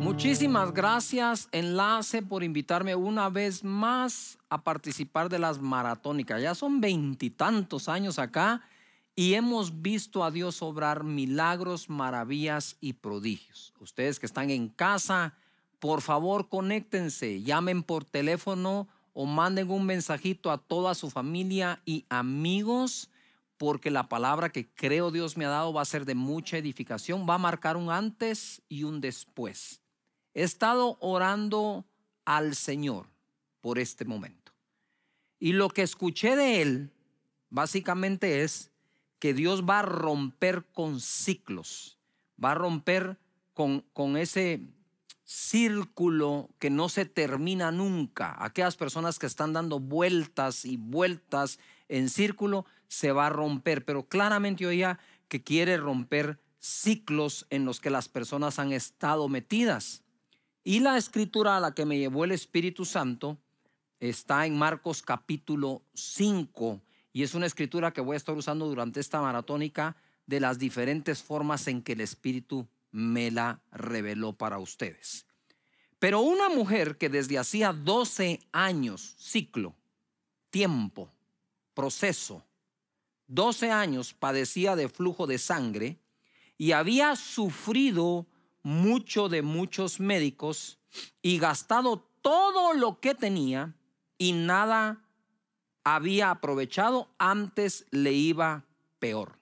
Muchísimas gracias, Enlace, por invitarme una vez más a participar de las maratónicas. Ya son veintitantos años acá y hemos visto a Dios obrar milagros, maravillas y prodigios. Ustedes que están en casa, por favor, conéctense, llamen por teléfono o manden un mensajito a toda su familia y amigos, porque la palabra que creo Dios me ha dado va a ser de mucha edificación, va a marcar un antes y un después. He estado orando al Señor por este momento. Y lo que escuché de Él, básicamente es que Dios va a romper con ciclos, va a romper con, con ese círculo que no se termina nunca. Aquellas personas que están dando vueltas y vueltas en círculo se va a romper, pero claramente oía que quiere romper ciclos en los que las personas han estado metidas. Y la escritura a la que me llevó el Espíritu Santo está en Marcos capítulo 5 y es una escritura que voy a estar usando durante esta maratónica de las diferentes formas en que el Espíritu me la reveló para ustedes. Pero una mujer que desde hacía 12 años, ciclo, tiempo, proceso, 12 años padecía de flujo de sangre y había sufrido mucho de muchos médicos y gastado todo lo que tenía y nada había aprovechado, antes le iba peor.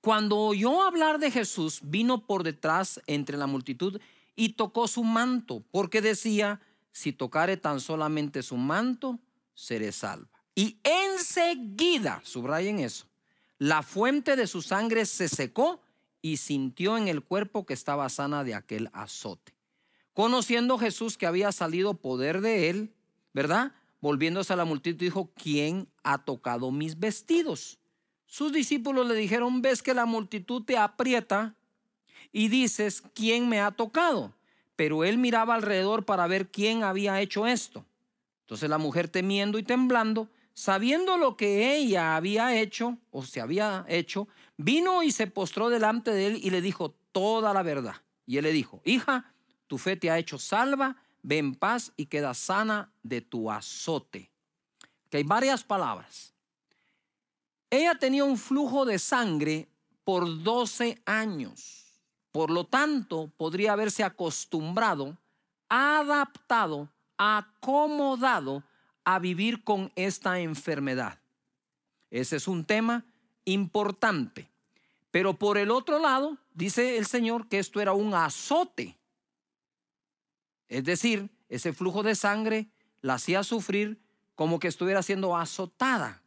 Cuando oyó hablar de Jesús, vino por detrás entre la multitud y tocó su manto, porque decía, si tocare tan solamente su manto, seré salva. Y enseguida, subrayen eso, la fuente de su sangre se secó y sintió en el cuerpo que estaba sana de aquel azote. Conociendo Jesús que había salido poder de él, ¿verdad? Volviéndose a la multitud, dijo, ¿quién ha tocado mis vestidos? Sus discípulos le dijeron, ves que la multitud te aprieta y dices, ¿quién me ha tocado? Pero él miraba alrededor para ver quién había hecho esto. Entonces la mujer temiendo y temblando, sabiendo lo que ella había hecho o se había hecho, vino y se postró delante de él y le dijo toda la verdad. Y él le dijo, hija, tu fe te ha hecho salva, ve en paz y queda sana de tu azote. Que hay varias palabras. Ella tenía un flujo de sangre por 12 años. Por lo tanto, podría haberse acostumbrado, adaptado, acomodado a vivir con esta enfermedad. Ese es un tema importante. Pero por el otro lado, dice el Señor que esto era un azote. Es decir, ese flujo de sangre la hacía sufrir como que estuviera siendo azotada.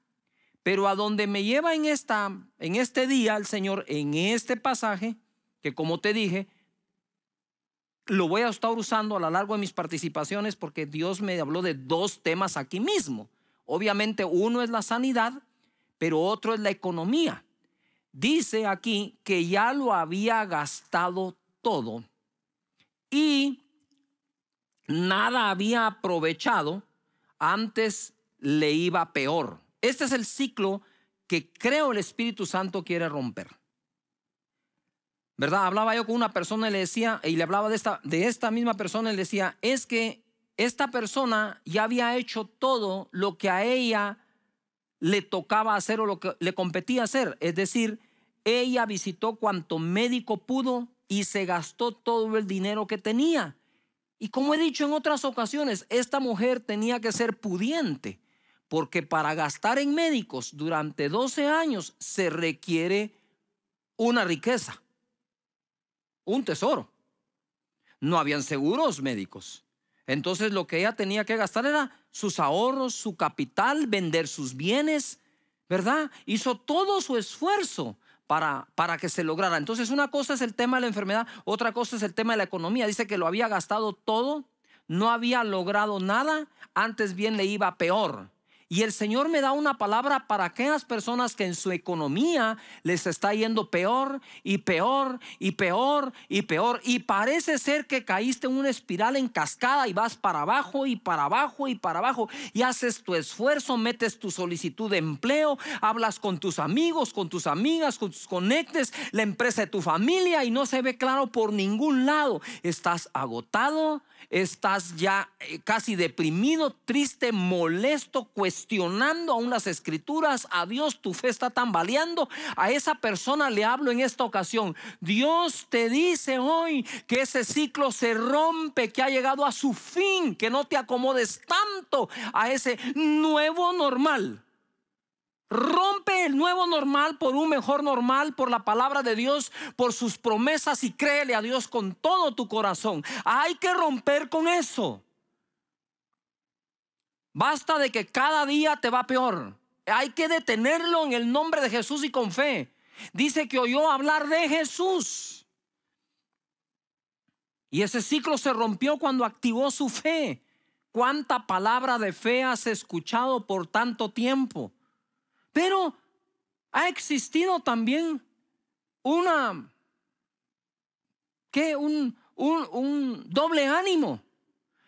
Pero a donde me lleva en, esta, en este día el Señor, en este pasaje, que como te dije, lo voy a estar usando a lo largo de mis participaciones porque Dios me habló de dos temas aquí mismo. Obviamente uno es la sanidad, pero otro es la economía. Dice aquí que ya lo había gastado todo y nada había aprovechado, antes le iba peor. Este es el ciclo que creo el Espíritu Santo quiere romper. ¿Verdad? Hablaba yo con una persona y le decía, y le hablaba de esta, de esta misma persona y le decía, es que esta persona ya había hecho todo lo que a ella le tocaba hacer o lo que le competía hacer. Es decir, ella visitó cuanto médico pudo y se gastó todo el dinero que tenía. Y como he dicho en otras ocasiones, esta mujer tenía que ser pudiente porque para gastar en médicos durante 12 años se requiere una riqueza, un tesoro. No habían seguros médicos. Entonces lo que ella tenía que gastar era sus ahorros, su capital, vender sus bienes, ¿verdad? Hizo todo su esfuerzo para, para, que se lograra. Entonces una cosa es el tema de la enfermedad, otra cosa es el tema de la economía. Dice que lo había gastado todo, no había logrado nada, antes bien le iba peor. Y el Señor me da una palabra para aquellas personas que en su economía les está yendo peor y peor y peor y peor. Y parece ser que caíste en una espiral en cascada y vas para abajo y para abajo y para abajo. Y haces tu esfuerzo, metes tu solicitud de empleo, hablas con tus amigos, con tus amigas, con tus conectes, la empresa de tu familia y no se ve claro por ningún lado. Estás agotado, estás ya eh, casi deprimido, triste, molesto, cuestionado cuestionando aún las escrituras, a Dios tu fe está tambaleando, a esa persona le hablo en esta ocasión. Dios te dice hoy que ese ciclo se rompe, que ha llegado a su fin, que no te acomodes tanto a ese nuevo normal. Rompe el nuevo normal por un mejor normal, por la palabra de Dios, por sus promesas y créele a Dios con todo tu corazón. Hay que romper con eso. Basta de que cada día te va peor. Hay que detenerlo en el nombre de Jesús y con fe. Dice que oyó hablar de Jesús. Y ese ciclo se rompió cuando activó su fe. ¿Cuánta palabra de fe has escuchado por tanto tiempo? Pero ha existido también una, ¿qué? Un, un, un doble ánimo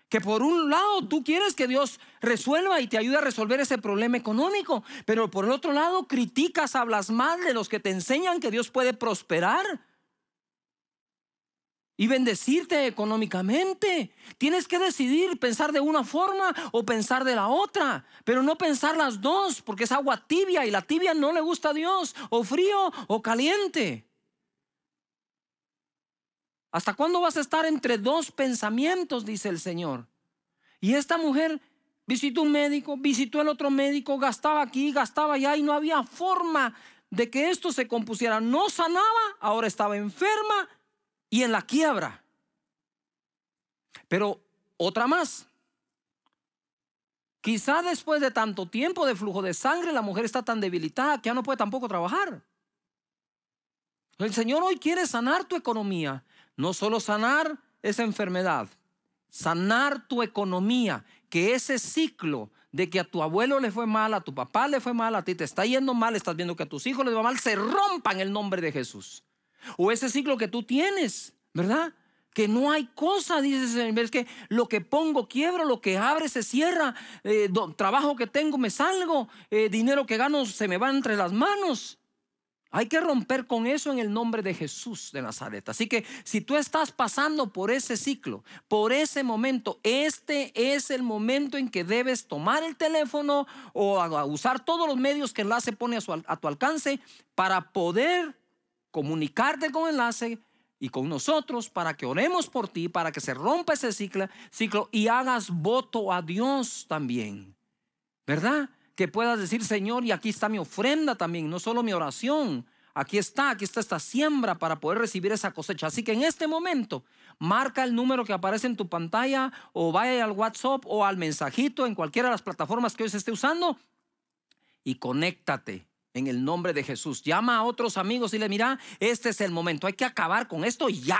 que por un lado tú quieres que Dios resuelva y te ayude a resolver ese problema económico, pero por el otro lado criticas, hablas mal de los que te enseñan que Dios puede prosperar y bendecirte económicamente. Tienes que decidir pensar de una forma o pensar de la otra, pero no pensar las dos porque es agua tibia y la tibia no le gusta a Dios, o frío o caliente. ¿Hasta cuándo vas a estar entre dos pensamientos? Dice el Señor. Y esta mujer visitó un médico, visitó el otro médico, gastaba aquí, gastaba allá y no había forma de que esto se compusiera. No sanaba, ahora estaba enferma y en la quiebra. Pero otra más. Quizá después de tanto tiempo de flujo de sangre, la mujer está tan debilitada que ya no puede tampoco trabajar. El Señor hoy quiere sanar tu economía. No solo sanar esa enfermedad, sanar tu economía, que ese ciclo de que a tu abuelo le fue mal, a tu papá le fue mal, a ti te está yendo mal, estás viendo que a tus hijos les va mal, se rompa en el nombre de Jesús. O ese ciclo que tú tienes, ¿verdad? que no hay cosa, dices, es que lo que pongo quiebro, lo que abre se cierra, eh, trabajo que tengo me salgo, eh, dinero que gano se me va entre las manos. Hay que romper con eso en el nombre de Jesús de Nazaret. Así que si tú estás pasando por ese ciclo, por ese momento, este es el momento en que debes tomar el teléfono o usar todos los medios que Enlace pone a, tu alcance para poder comunicarte con Enlace y con nosotros para que oremos por ti, para que se rompa ese ciclo, ciclo y hagas voto a Dios también. ¿Verdad? que puedas decir, Señor, y aquí está mi ofrenda también, no solo mi oración, aquí está, aquí está esta siembra para poder recibir esa cosecha. Así que en este momento, marca el número que aparece en tu pantalla o vaya al WhatsApp o al mensajito en cualquiera de las plataformas que hoy se esté usando y conéctate. En el nombre de Jesús. Llama a otros amigos y le mira, este es el momento. Hay que acabar con esto ya.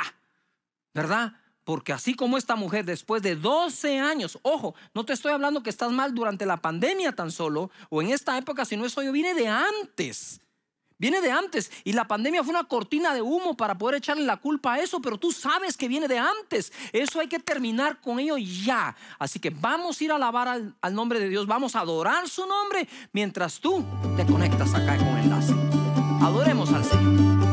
¿Verdad? Porque así como esta mujer después de 12 años, ojo, no te estoy hablando que estás mal durante la pandemia tan solo o en esta época, sino eso viene de antes. Viene de antes y la pandemia fue una cortina de humo para poder echarle la culpa a eso, pero tú sabes que viene de antes. Eso hay que terminar con ello ya. Así que vamos a ir a alabar al, nombre de Dios, vamos a adorar su nombre mientras tú te conectas acá con Enlace. Adoremos al Señor.